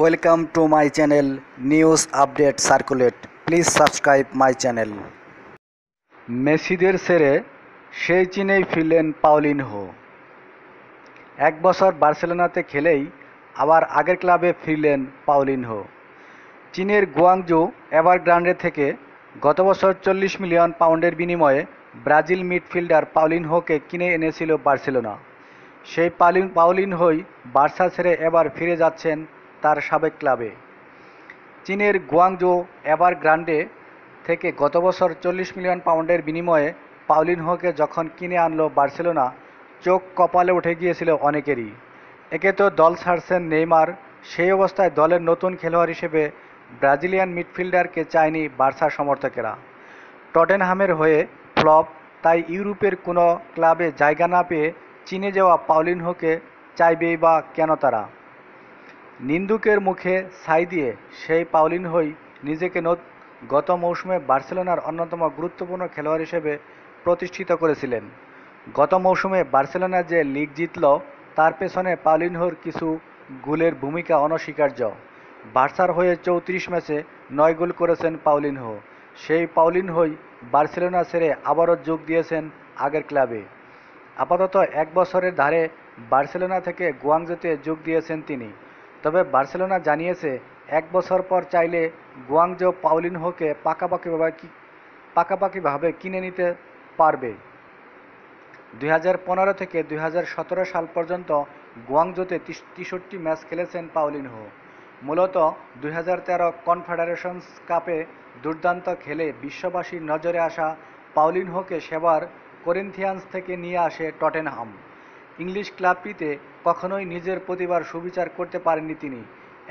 welcome to my channel news update circulate please subscribe my channel মেসিদের সেরে সেই চিনেই ফিরলেন পাওলিন হো এক বছর বার্সেলোনাতে খেলেই আবার আগের ক্লাবে ফিরলেন পাওলিন হো চীনের গুয়াংজু এভারগ্রান্ডে থেকে গত বছর চল্লিশ মিলিয়ন পাউন্ডের বিনিময়ে ব্রাজিল মিডফিল্ডার পাওলিন হোকে কিনে এনেছিল বার্সেলোনা সেই পাউলিন পাউলিন হই বার্সা ছেড়ে এবার ফিরে যাচ্ছেন তার সাবেক ক্লাবে চীনের গুয়াংজো এভার গ্রান্ডে থেকে গত বছর চল্লিশ মিলিয়ন পাউন্ডের বিনিময়ে পাউলিনহোকে যখন কিনে আনলো বার্সেলোনা চোখ কপালে উঠে গিয়েছিল অনেকেরই একে তো দল ছাড়ছেন নেইমার সেই অবস্থায় দলের নতুন খেলোয়াড় হিসেবে ব্রাজিলিয়ান মিডফিল্ডারকে চায়নি বার্সা সমর্থকেরা টটেনহামের হয়ে ফ্লপ তাই ইউরোপের কোনো ক্লাবে জায়গা না পেয়ে চীনে যাওয়া পাউলিনহোকে চাইবেই বা কেন তারা নিন্দুকের মুখে ছাই দিয়ে সেই হই নিজেকে গত মৌসুমে বার্সেলোনার অন্যতম গুরুত্বপূর্ণ খেলোয়াড় হিসেবে প্রতিষ্ঠিত করেছিলেন গত মৌসুমে বার্সেলোনা যে লিগ জিতল তার পেছনে পাওলিনহোর কিছু গোলের ভূমিকা অনস্বীকার্য বার্সার হয়ে চৌত্রিশ ম্যাচে নয় গোল করেছেন পাওলিনহো সেই হই বার্সেলোনা ছেড়ে আবারও যোগ দিয়েছেন আগের ক্লাবে আপাতত এক বছরের ধারে বার্সেলোনা থেকে গুয়াংজোতে যোগ দিয়েছেন তিনি তবে বার্সেলোনা জানিয়েছে এক বছর পর চাইলে গুয়াংজো পাউলিনহোকে পাকাপাকিভাবে পাকাপাকিভাবে কিনে নিতে পারবে দুই থেকে দুই সাল পর্যন্ত গুয়াংজোতে তেষট্টি ম্যাচ খেলেছেন পাউলিনহো মূলত দুই কনফেডারেশনস কাপে দুর্দান্ত খেলে বিশ্ববাসীর নজরে আসা পাউলিনহোকে সেবার করিন্থিয়ান্স থেকে নিয়ে আসে টটেনহাম ইংলিশ ক্লাবটিতে কখনোই নিজের প্রতিভার সুবিচার করতে পারেননি তিনি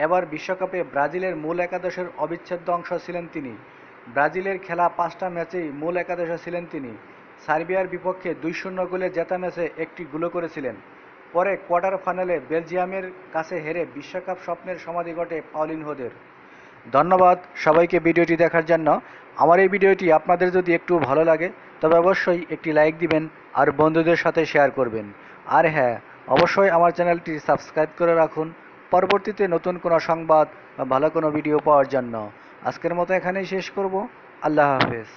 এবার বিশ্বকাপে ব্রাজিলের মূল একাদশের অবিচ্ছেদ্য অংশ ছিলেন তিনি ব্রাজিলের খেলা পাঁচটা ম্যাচেই মূল একাদশে ছিলেন তিনি সার্বিয়ার বিপক্ষে দুই শূন্য গোলে জেতা ম্যাচে একটি গুলো করেছিলেন পরে কোয়ার্টার ফাইনালে বেলজিয়ামের কাছে হেরে বিশ্বকাপ স্বপ্নের সমাধি ঘটে পাওলিন হোদের ধন্যবাদ সবাইকে ভিডিওটি দেখার জন্য আমার এই ভিডিওটি আপনাদের যদি একটু ভালো লাগে তবে অবশ্যই একটি লাইক দিবেন আর বন্ধুদের সাথে শেয়ার করবেন আর হ্যাঁ অবশ্যই আমার চ্যানেলটি সাবস্ক্রাইব করে রাখুন পরবর্তীতে নতুন কোনো সংবাদ বা ভালো কোনো ভিডিও পাওয়ার জন্য আজকের মতো এখানেই শেষ করব আল্লাহ হাফেজ